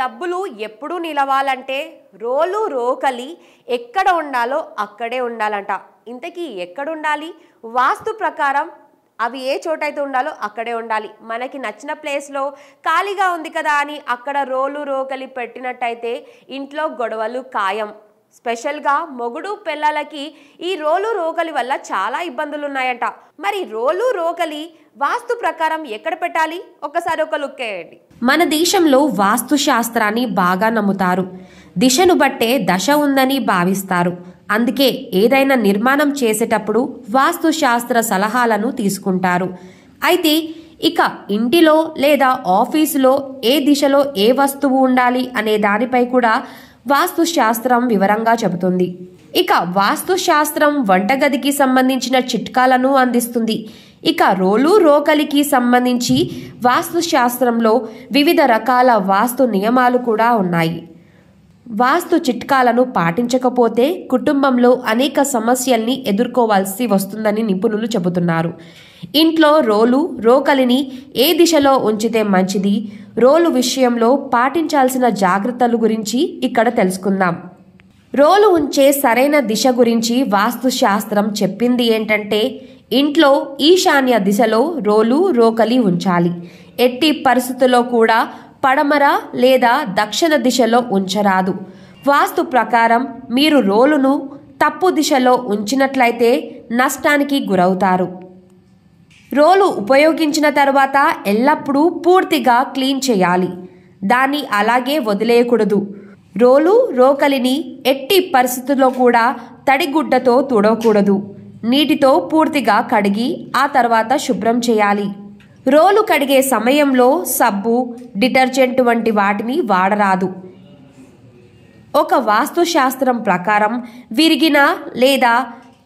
డబ్బులు ఎప్పుడు నిలవాలంటే రోలు రోకలి ఎక్కడ ఉండాలో అక్కడే ఉండాలంట ఇంతకీ ఉండాలి వాస్తు ప్రకారం అవి ఏ చోటైతే ఉండాలో అక్కడే ఉండాలి మనకి నచ్చిన ప్లేస్లో ఖాళీగా ఉంది కదా అని అక్కడ రోలు రోకలి పెట్టినట్టయితే ఇంట్లో గొడవలు ఖాయం స్పెషల్గా మొగుడు పిల్లలకి ఈ రోలు రోకలి వల్ల చాలా ఇబ్బందులు ఉన్నాయంట మరి రోలు రోకలి వాస్తు ప్రకారం ఎక్కడ పెట్టాలి ఒకసారి ఒక లుక్ వేయండి మన దేశంలో వాస్తు శాస్త్రాన్ని బాగా నమ్ముతారు దిశను బట్టే దశ ఉందని భావిస్తారు అందుకే ఏదైనా నిర్మాణం చేసేటప్పుడు వాస్తు శాస్త్ర సలహాలను తీసుకుంటారు అయితే ఇక ఇంటిలో లేదా ఆఫీసులో ఏ దిశలో ఏ వస్తువు ఉండాలి అనే దానిపై కూడా వాస్తుశాస్త్రం వివరంగా చెబుతుంది ఇక వాస్తుశాస్త్రం వంటగదికి సంబంధించిన చిట్కాలను అందిస్తుంది ఇక రోలు రోకలికి సంబంధించి వాస్తుశాస్త్రంలో వివిధ రకాల వాస్తు నియమాలు కూడా ఉన్నాయి వాస్తు చిట్కాలను పాటించకపోతే కుటుంబంలో అనేక సమస్యల్ని ఎదుర్కోవాల్సి వస్తుందని నిపుణులు చెబుతున్నారు ఇంట్లో రోలు రోకలిని ఏ దిశలో ఉంచితే మంచిది రోలు విషయంలో పాటించాల్సిన జాగ్రత్తలు గురించి ఇక్కడ తెలుసుకుందాం రోలు ఉంచే సరైన దిశ గురించి వాస్తుశాస్త్రం చెప్పింది ఏంటంటే ఇంట్లో ఈశాన్య దిశలో రోలు రోకలి ఉంచాలి ఎట్టి పరిస్థితుల్లో కూడా పడమర లేదా దక్షిణ దిశలో ఉంచరాదు వాస్తు ప్రకారం మీరు రోలును తప్పు దిశలో ఉంచినట్లయితే నష్టానికి గురవుతారు రోలు ఉపయోగించిన తర్వాత ఎల్లప్పుడూ పూర్తిగా క్లీన్ చేయాలి దాన్ని అలాగే వదిలేయకూడదు రోలు రోకలిని ఎట్టి పరిస్థితుల్లో కూడా తడిగుడ్డతో తుడవకూడదు నీటితో పూర్తిగా కడిగి ఆ తర్వాత శుభ్రం చేయాలి రోలు కడిగే సమయంలో సబ్బు డిటర్జెంట్ వంటి వాటిని వాడరాదు ఒక వాస్తుశాస్త్రం ప్రకారం విరిగిన లేదా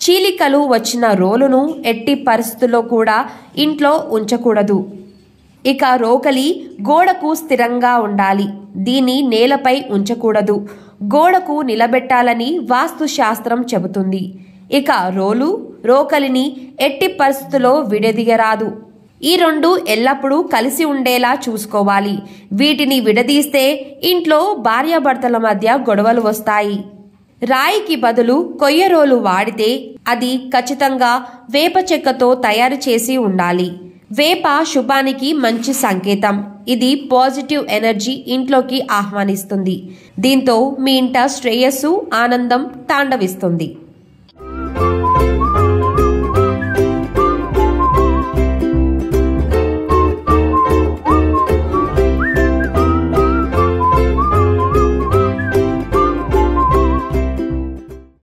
చీలికలు వచ్చిన రోలును ఎట్టి పరిస్థితుల్లో కూడా ఇంట్లో ఉంచకూడదు ఇక రోకలి గోడకు స్థిరంగా ఉండాలి దీన్ని నేలపై ఉంచకూడదు గోడకు నిలబెట్టాలని వాస్తు శాస్త్రం చెబుతుంది ఇక రోలు రోకలిని ఎట్టి పరిస్థితుల్లో విడదీయరాదు ఈ రెండు ఎల్లప్పుడూ కలిసి ఉండేలా చూసుకోవాలి వీటిని విడదీస్తే ఇంట్లో భార్యాభర్తల మధ్య గొడవలు వస్తాయి రాయికి బదులు కొయ్యరోలు వాడితే అది ఖచ్చితంగా వేప చెక్కతో తయారు చేసి ఉండాలి వేప శుభానికి మంచి సంకేతం ఇది పాజిటివ్ ఎనర్జీ ఇంట్లోకి ఆహ్వానిస్తుంది దీంతో మీ ఇంట శ్రేయస్సు ఆనందం తాండవిస్తుంది